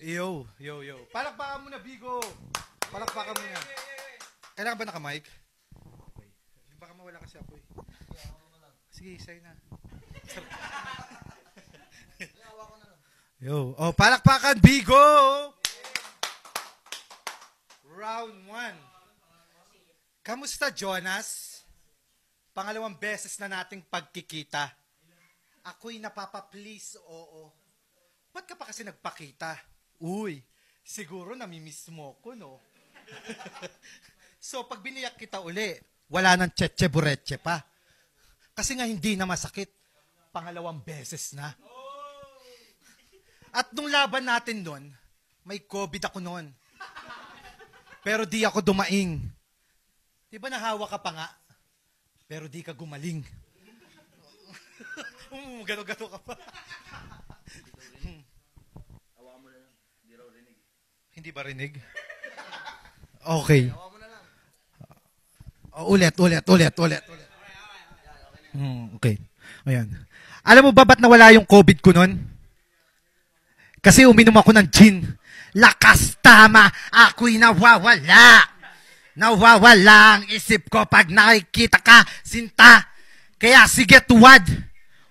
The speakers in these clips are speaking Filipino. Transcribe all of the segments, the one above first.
Yo, yo, yo. Palakpakan muna, Bigo. Palakpakan muna. Kailangan ba naka-mic? Okay. Baka mawala kasi ako eh. Sige, sa'yo na. yo. Oh, palakpakan, Bigo! Round 1. Kamusta, Jonas? Pangalawang beses na nating pagkikita. Ako'y napapa-please, oo. Ba't ka pa kasi nagpakita? Uy, siguro namimiss mo ko, no? so, pag biniyak kita uli, wala nang cheche bureche pa. Kasi nga hindi na masakit. Pangalawang beses na. At nung laban natin noon, may COVID ako noon. Pero di ako dumaing. Di ba nahawa ka pa nga? Pero di ka gumaling. um, mm, gano-gano ka pa. Hindi ba rinig? Okay. O, ah, ulit, ulit, ulit, ulit. Hmm, okay. Ayan. Alam mo ba ba't nawala yung COVID ko noon? Kasi uminom ako ng gin. Lakas tama, ako'y nawawala. Nawawala ang isip ko pag nakikita ka, sinta. Kaya sige tuwad,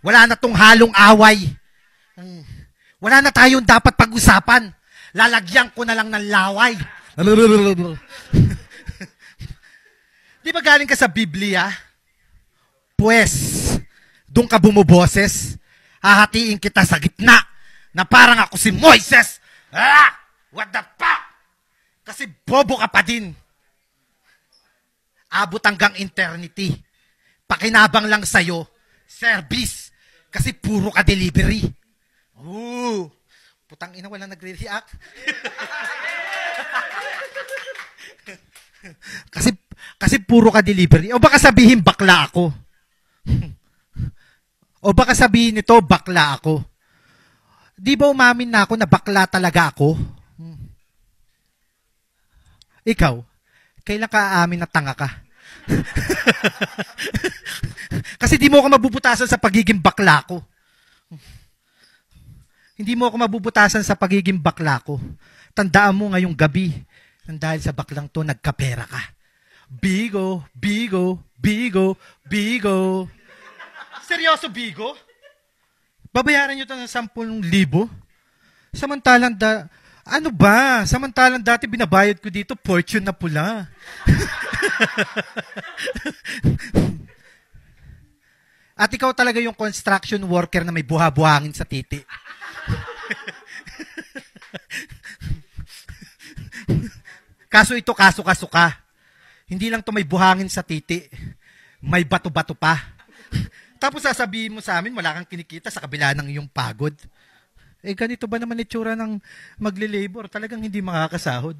wala na tong halong away. Hmm. Wala na tayong dapat pag-usapan lalagyan ko na lang ng laway. Di ba galing ka sa Biblia? Pues, doon ka bumuboses, hahatiin kita sa gitna na parang ako si Moises. Ah! What the fuck? Kasi bobo ka pa din. Abot hanggang eternity. Pakinabang lang sa'yo, service. Kasi puro ka delivery. Ooh. Putang ina, wala nagre-react. kasi, kasi puro ka delivery. O baka sabihin, bakla ako. o baka sabihin nito, bakla ako. Di ba umamin na ako na bakla talaga ako? Ikaw, kailan ka aamin na tanga ka? kasi di mo ako mabubutasan sa pagiging bakla ko. Hindi mo ako mabubutasan sa pagiging bakla ko. Tandaan mo ngayong gabi, nang dahil sa baklang to, nagkapera ka. Bigo, bigo, bigo, bigo. Seryoso, bigo? Babayaran nyo ito ng 10,000? Samantalang da... Ano ba? Samantalang dati binabayad ko dito, fortune na pula. At ikaw talaga yung construction worker na may buha-buhangin sa titi. Kaso ito, kaso-kaso-ka. Hindi lang to may buhangin sa titi. May bato-bato pa. Tapos sasabihin mo sa amin, wala kang kinikita sa kabila ng iyong pagod. Eh, ganito ba naman itsura ng magle-labor? Talagang hindi makakasahod.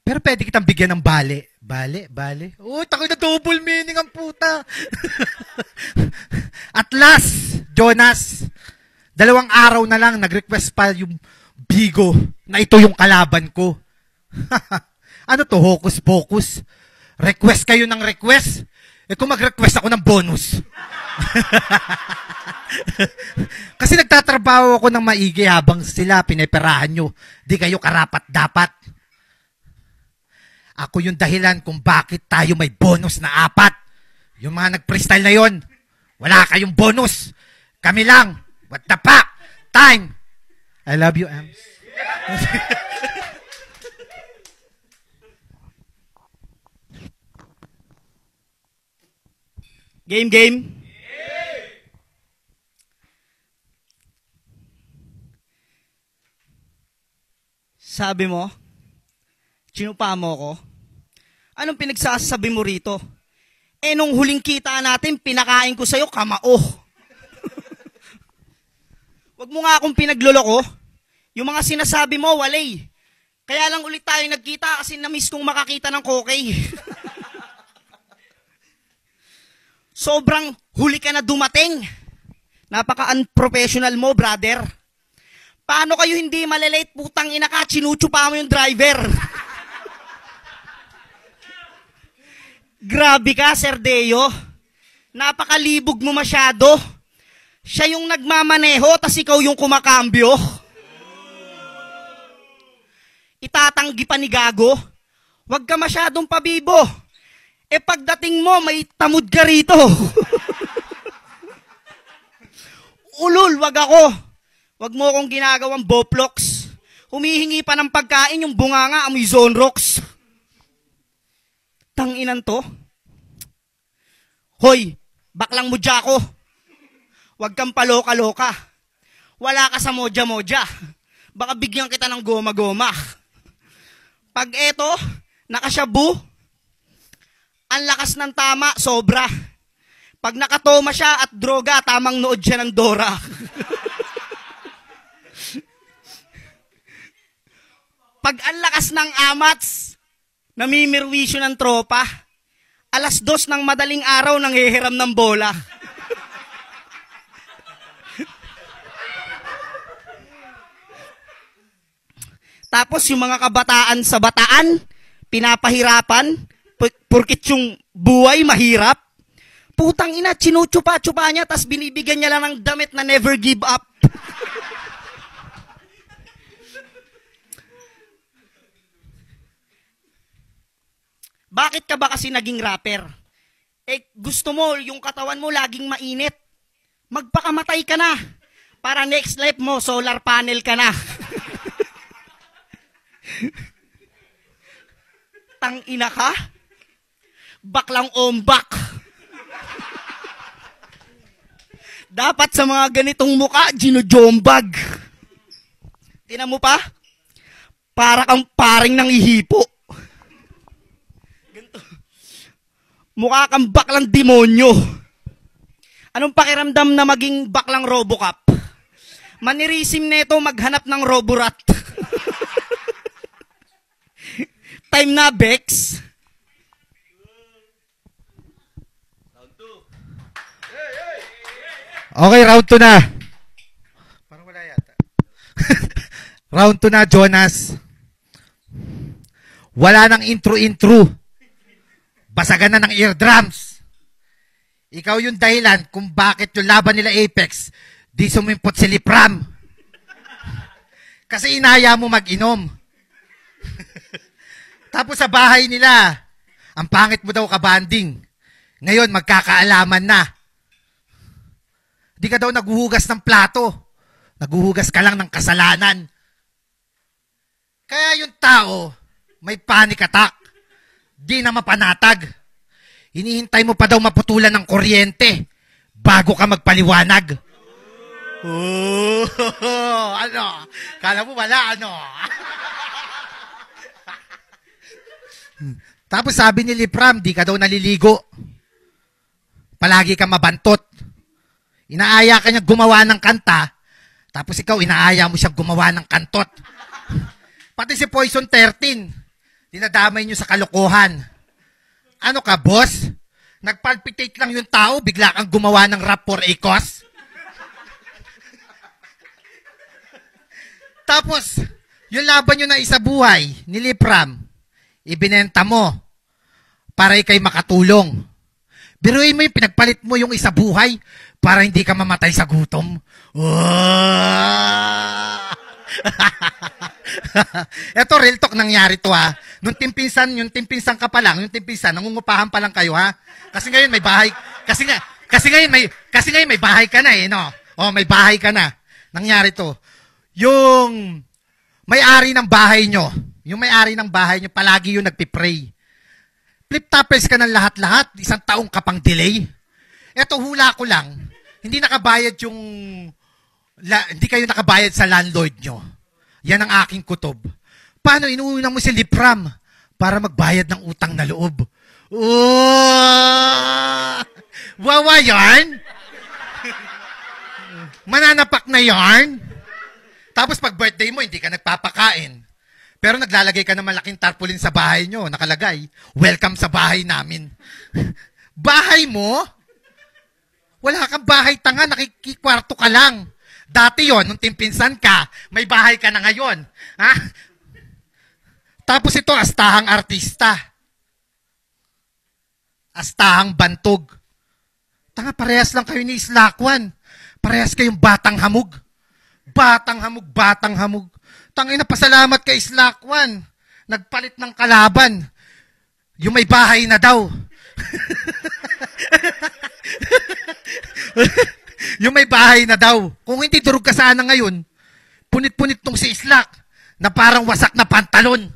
Pero pwede kitang bigyan ng bale. Bale, bale. Oh, takoy na double meaning ang puta. At last, Jonas, dalawang araw na lang, nag-request pa yung Bigo, na ito yung kalaban ko. ano to, hocus pocus? Request kayo ng request? Eh kung mag-request ako ng bonus. Kasi nagtatrabaho ako ng maigi habang sila pineperahan nyo. Di kayo karapat-dapat. Ako yung dahilan kung bakit tayo may bonus na apat. Yung mga nag-freestyle na yon, wala kayong bonus. Kami lang. What the fuck? Time I love you, Ams. game, game. Sabi mo, chinupa mo ko. Anong pinagsasabi mo rito? Eh nung huling kita natin, pinakain ko sa'yo kamao. Huwag mo nga akong pinagluloko. Yung mga sinasabi mo, walay. Kaya lang ulit tayo nagkita kasi na-miss kong makakita ng kokay. Sobrang huli ka na dumating. Napaka-unprofessional mo, brother. Paano kayo hindi malilate? Putang ina ka, chinuchupa mo yung driver. Grabe ka, Sir Deo. Napakalibog mo masyado. Siya yung nagmamaneho, tas ikaw yung kumakambyo itatanggi pa ni Gago. Huwag ka masyadong pabibo. E pagdating mo, may tamod ka rito. Ulol, wag ako. Huwag mo akong ginagawang boplox. Humihingi pa ng pagkain yung bunganga, amoy zone rocks. Tanginan to. Hoy, baklang mudya ako. Huwag kang paloka-loka. Wala ka sa moja-moja. Baka bigyan kita ng goma-goma. Pag eto, nakasyabu, ang lakas ng tama, sobra. Pag nakatoma siya at droga, tamang nood siya ng Dora. Pag ang lakas ng amats, namimirwisyo ng tropa, alas dos ng madaling araw nanghihiram ng bola. Tapos yung mga kabataan sa bataan, pinapahirapan, purkit yung buhay mahirap. Putang ina, chinuchupa-chupa niya, tapos binibigyan niya lang ng damit na never give up. Bakit ka ba kasi naging rapper? Eh, gusto mo, yung katawan mo laging mainit. Magpakamatay ka na. Para next life mo, solar panel ka na. Tang ina ka? Baklang ombak. Dapat sa mga ganitong muka, ginujombag. Tinan mo pa? Para kang paring ng ihipo. Ganito. Mukha kang baklang demonyo. Anong pakiramdam na maging baklang Robocop? Manirisim nito maghanap ng Roborat. time na, Bex. Okay, round 2 na. Parang wala yata. round 2 na, Jonas. Wala nang intro-intro. Basagan na ng eardrums. Ikaw yung dahilan kung bakit yung laban nila Apex, di sumimpot si Lipram. Kasi inaya mo mag-inom. Tapos sa bahay nila, ang pangit mo daw kabanding. Ngayon, magkakaalaman na. Di ka daw naguhugas ng plato. Naguhugas ka lang ng kasalanan. Kaya yung tao, may panic attack. Di na mapanatag. Hinihintay mo pa daw maputulan ng kuryente bago ka magpaliwanag. Oh, ano? Kala mo wala, ano? Hmm. Tapos sabi ni Lipram, di ka daw naliligo. Palagi kang mabantot. Inaaya ka niya gumawa ng kanta, tapos ikaw inaaya mo siyang gumawa ng kantot. Pati si Poison 13, dinadamay niyo sa kalokohan. Ano ka, boss? Nagpalpitate lang yung tao, bigla kang gumawa ng rap for a cause? Tapos, yung laban nyo na isa buhay ni Lipram, Ibinenta mo para kay makatulong. Biruin mo yung pinagpalit mo yung isa buhay para hindi ka mamatay sa gutom. Ito, real talk nangyari to ha. Nung timpinsan, yung timpinsan ka pa lang, yung timpinsan, nangungupahan pa lang kayo ha. Kasi ngayon may bahay, kasi nga, kasi ngayon may, kasi ngayon may bahay ka na eh, no? Oh, may bahay ka na. Nangyari to. Yung may-ari ng bahay nyo, yung may-ari ng bahay niyo, palagi yung nagpipray. Flip-toppers ka ng lahat-lahat, isang taong ka pang delay. Eto, hula ko lang, hindi nakabayad yung, la, hindi kayo nakabayad sa landlord nyo. Yan ang aking kutob. Paano inuuna mo si Lipram para magbayad ng utang na loob? Oh! Wawa yarn? Mananapak na yarn? Tapos pag birthday mo, hindi ka nagpapakain. Pero naglalagay ka ng malaking tarpaulin sa bahay nyo, nakalagay. Welcome sa bahay namin. bahay mo? Wala kang bahay tanga, nakikikwarto ka lang. Dati yon nung timpinsan ka, may bahay ka na ngayon. Ha? Tapos ito, astahang artista. Astahang bantog. Tanga, parehas lang kayo ni Islakwan. Parehas kayong batang hamog. Batang hamog, batang hamog. Tangina, pasalamat kay Slack One. Nagpalit ng kalaban. Yung may bahay na daw. yung may bahay na daw. Kung hindi durog ka sana ngayon, punit-punit tong si Slack na parang wasak na pantalon.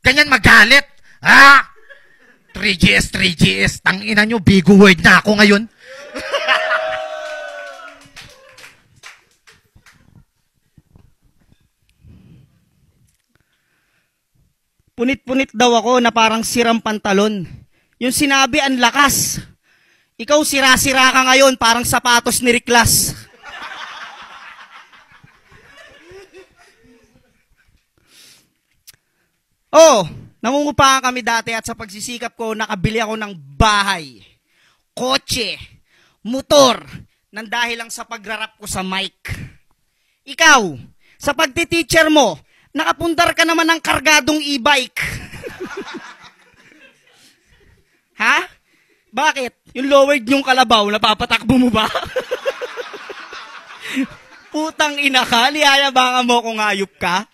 Ganyan magalit. Ha? 3GS, 3GS. Tangina nyo, big word na ako ngayon. punit-punit daw ako na parang sirang pantalon. Yung sinabi, ang lakas. Ikaw sira-sira ka ngayon, parang sapatos ni Riklas. oh, nangungupahan kami dati at sa pagsisikap ko, nakabili ako ng bahay, kotse, motor, nang dahil lang sa pagrarap ko sa mic. Ikaw, sa pagtiteacher mo, Nakapundar ka naman ng kargadong e-bike. ha? Bakit? Yung lowered yung kalabaw, napapatakbo mo ba? Putang ina ka, liayabangan mo kung ayup ka.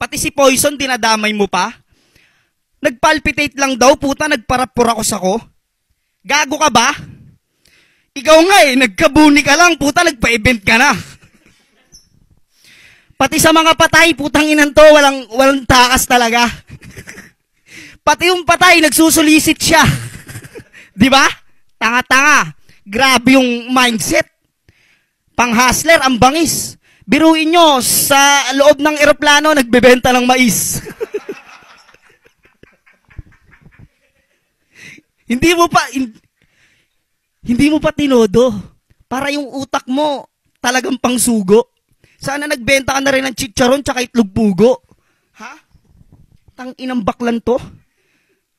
Pati si Poison, dinadamay mo pa. Nagpalpitate lang daw, puta, nagparapura ko sa Gago ka ba? Ikaw nga eh, nagkabuni ka lang, puta, nagpa-event ka na. Pati sa mga patay, putang inan to, walang, walang takas talaga. Pati yung patay, nagsusulisit siya. Di ba? Tanga-tanga. Grabe yung mindset. Pang-hustler, ang bangis. Biruin nyo, sa loob ng eroplano, nagbebenta ng mais. hindi mo pa, in, hindi mo pa tinodo para yung utak mo talagang pangsugo. Sana nagbenta ka na rin ng chicharon tsaka itlog bugo. Ha? Tang inang baklan to.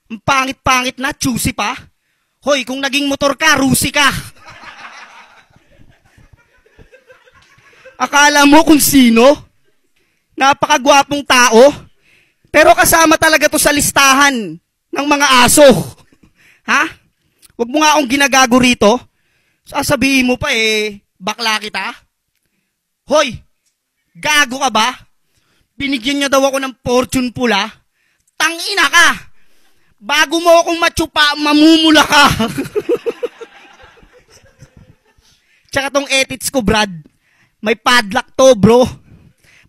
Ang pangit-pangit na, choosy pa. Hoy, kung naging motor ka, rusi ka. Akala mo kung sino? Napakagwapong tao. Pero kasama talaga to sa listahan ng mga aso. Ha? Huwag mo nga akong ginagago rito. Sasabihin mo pa eh, bakla kita. Hoy, Gago ka ba? Binigyan niya daw ako ng fortune pula? Tangina ka! Bago mo akong matsupa, mamumula ka! Tsaka tong edits ko, Brad, may padlock to, bro.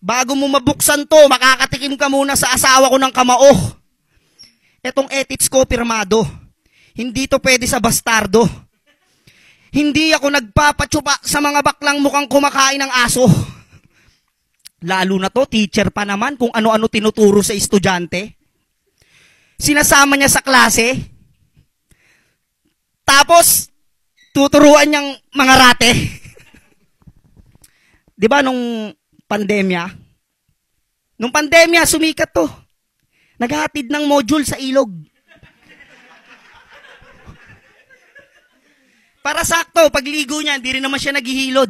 Bago mo mabuksan to, makakatikim ka muna sa asawa ko ng kamao. Etong edits ko, pirmado. Hindi to pwede sa bastardo. Hindi ako nagpapatsupa sa mga baklang mukhang kumakain ng aso. Lalo na to, teacher pa naman kung ano-ano tinuturo sa estudyante. Sinasama niya sa klase. Tapos, tuturuan niyang mga rate. Di ba nung pandemya? Nung pandemya, sumikat to. Naghatid ng module sa ilog. Para sakto, pagligo niya, hindi rin naman siya naghihilod.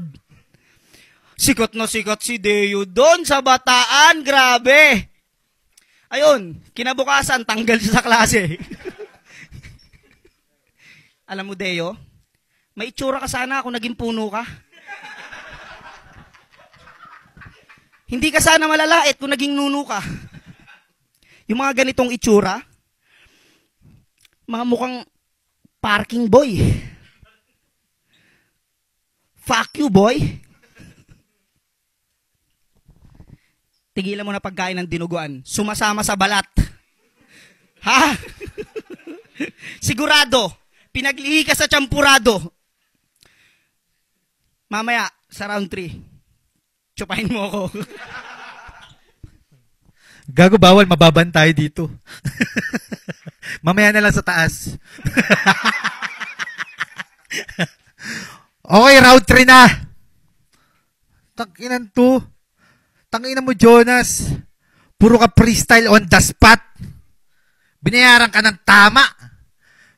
Sikat na sikat si Deo doon sa bataan. Grabe! Ayun, kinabukasan, tanggal siya sa klase. Alam mo, Deo, may itsura ka sana kung naging puno ka. Hindi ka sana malalait kung naging nuno ka. Yung mga ganitong itsura, mga mukhang parking boy. Fuck you, boy. tigilan mo na pagkain ng dinuguan. Sumasama sa balat. Ha? Sigurado, pinaglihi ka sa champurado. Mamaya, sa round 3, tsupahin mo ako. Gago bawal, mababan tayo dito. Mamaya na lang sa taas. okay, round 3 na. Takinan to. Tangina mo, Jonas. Puro ka freestyle on the spot. Binayaran ka ng tama.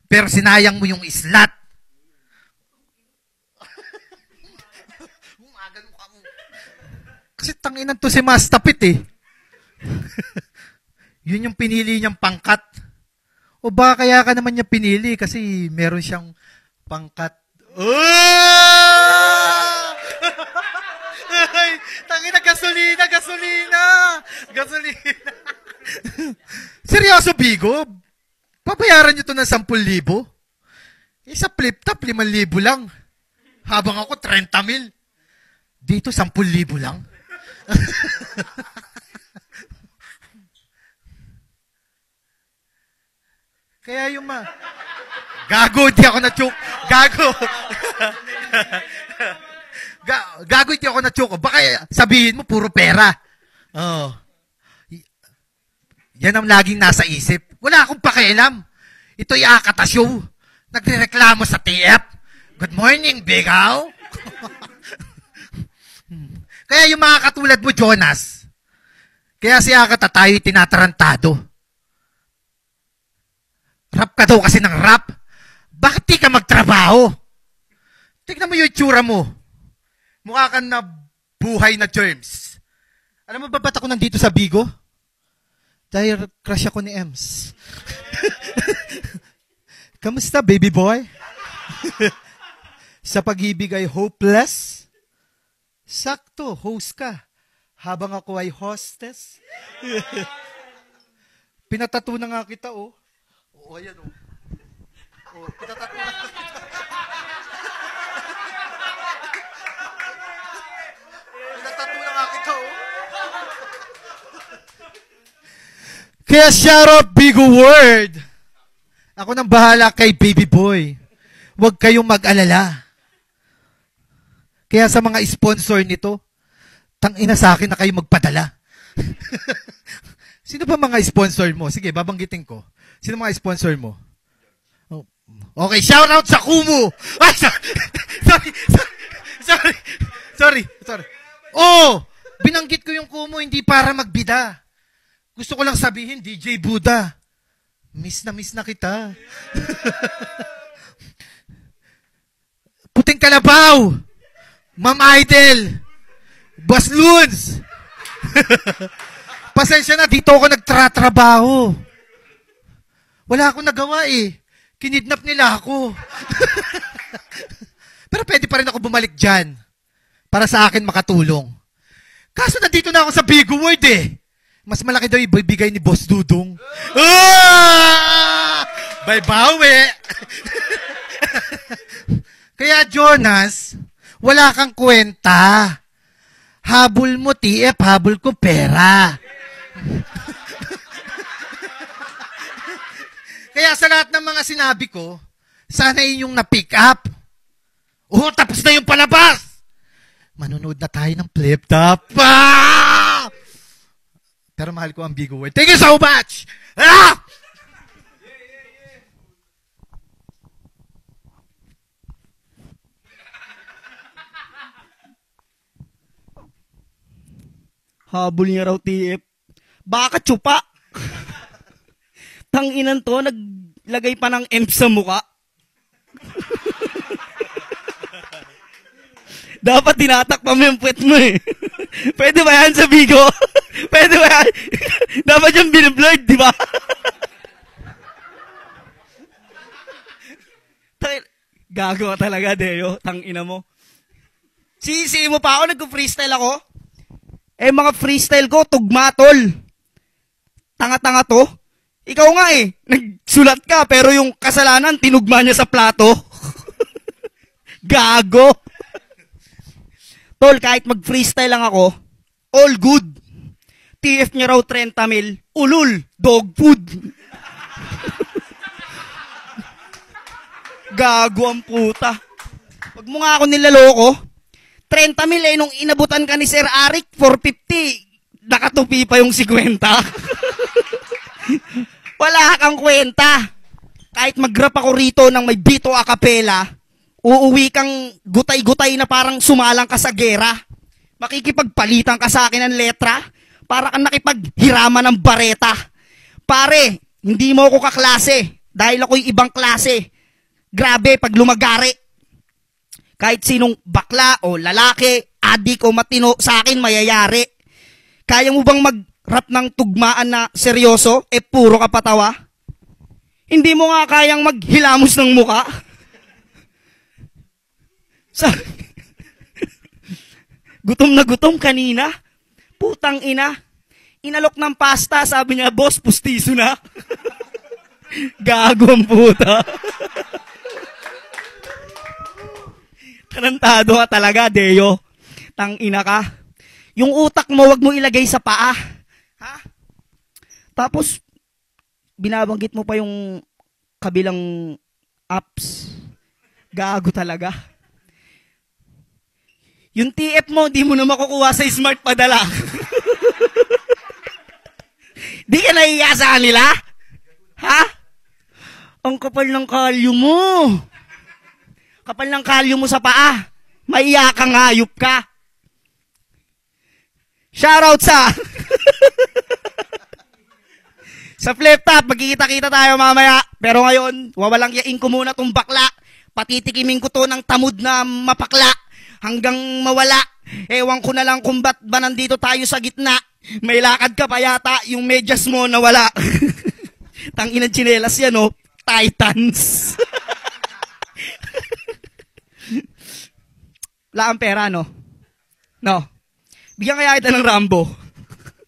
Pero sinayang mo yung islat. Kasi tanginan to si Mastapit eh. Yun yung pinili niyang pangkat. O baka kaya ka naman niya pinili kasi meron siyang pangkat. Oh! gasolina, gasolina! Gasolina! Seryoso, Bigo? Papayaran nyo to ng 10,000? Isa eh, sa flip-top, 5,000 lang. Habang ako, 30 mil. Dito, 10,000 lang. Kaya yung ma... Gago, di ako na-choke. Gago. Ga gagoy ti ako na choco. Baka sabihin mo, puro pera. Oo. Oh. Yan ang laging nasa isip. Wala akong pakialam. Ito'y akatasyo. Nagrereklamo sa TF. Good morning, Bigaw. kaya yung mga katulad mo, Jonas, kaya si Akata tayo tinatarantado. Rap ka daw kasi ng rap. Bakit di ka magtrabaho? Tignan mo yung tsura mo. Mukha kang na buhay na germs. Alam mo ba ba't ako nandito sa Bigo? Dahil crush ako ni Ems. Kamusta, baby boy? sa pag-ibig ay hopeless. Sakto, host ka. Habang ako ay hostess. Pinatato na nga kita, oh. Oo, oh, ayan, oh. oh pinatato na. Kaya shout out big word. Ako nang bahala kay Baby Boy. Huwag kayong mag-alala. Kaya sa mga sponsor nito, tang ina sa akin na kayo magpadala. Sino pa mga sponsor mo? Sige, babanggitin ko. Sino mga sponsor mo? Oh. okay, shout out sa Kumu. Ay, sorry. sorry. Sorry. Sorry. Sorry. Oh, binanggit ko yung Kumu hindi para magbida. Gusto ko lang sabihin, DJ Buda, miss na miss na kita. Puting kalabaw, Ma'am Idol, Basloons. Pasensya na, dito ako nagtratrabaho. Wala akong nagawa eh. Kinidnap nila ako. Pero pwede pa rin ako bumalik dyan para sa akin makatulong. Kaso nandito na ako sa big word eh. Mas malaki daw ibibigay ni Boss Dudong. Ah! By bawi! Kaya Jonas, wala kang kwenta. Habol mo TF, habol ko pera. Kaya sa lahat ng mga sinabi ko, sana inyong na-pick up. Oh, tapos na yung palabas! Manunood na tayo ng flip-top. Ah! Pero mahal ko ang Bigo Way. Thank you so much! Ah! Yeah, yeah, yeah. Habol niya raw TF. Baka tsupa! Tanginan to, naglagay pa ng M sa muka. Dapat tinatakpan mo yung puwet mo eh. Pwede ba yan sa Bigo? pwede ba Dapat yung biniblurred, di ba? Gago ka talaga, Deo. ina mo. Sisi mo pa ako, nag-freestyle ako. Eh, mga freestyle ko, tugmatol. Tanga-tanga to. Ikaw nga eh, nagsulat ka, pero yung kasalanan, tinugma niya sa plato. Gago. Tol, kahit mag-freestyle lang ako, all good. TF niya raw 30 mil. Ulul, dog food. Gago ang puta. Pag mo nga ako nilaloko, 30 mil eh, nung inabutan ka ni Sir Arik, 450, nakatupi pa yung 50. Wala kang kwenta. Kahit mag-rap ako rito ng may bito a capella, uuwi kang gutay-gutay na parang sumalang ka sa gera. Makikipagpalitan ka sa akin ng letra para kang nakipaghirama ng bareta. Pare, hindi mo ako kaklase dahil ako'y ibang klase. Grabe pag lumagari. Kahit sinong bakla o lalaki, adik o matino, sa akin mayayari. Kaya mo bang mag-rap ng tugmaan na seryoso e eh, puro ka patawa? Hindi mo nga kayang maghilamos ng muka. Sa... gutom na gutom kanina. Putang ina. Inalok ng pasta, sabi niya, boss, pustiso na. Gago ang puta. Tarantado ka talaga, Deo. Tang ina ka. Yung utak mo, wag mo ilagay sa paa. Ha? Tapos, binabanggit mo pa yung kabilang apps. Gago talaga. Yung TF mo, di mo na makukuha sa smart padala. di ka nahiya sa kanila? Ha? Ang kapal ng kalyo mo. Kapal ng kalyo mo sa paa. Maiya ka nga, ayup ka. Shoutout sa... sa flip top, magkikita-kita tayo mamaya. Pero ngayon, wawalang yain ko muna tong bakla. Patitikimin ko to ng tamod na mapakla hanggang mawala. Ewan ko na lang kung ba't ba nandito tayo sa gitna. May lakad ka pa yata, yung medyas mo nawala. Tang ng chinelas yan, oh. Titans. La ang pera, no? No. Bigyan kaya kita ng Rambo.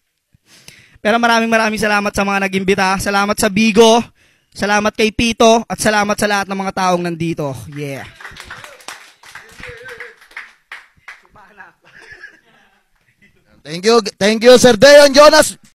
Pero maraming maraming salamat sa mga nag-imbita. Salamat sa Bigo. Salamat kay Pito. At salamat sa lahat ng mga taong nandito. Yeah. Thank you, thank you Sir Deon Jonas.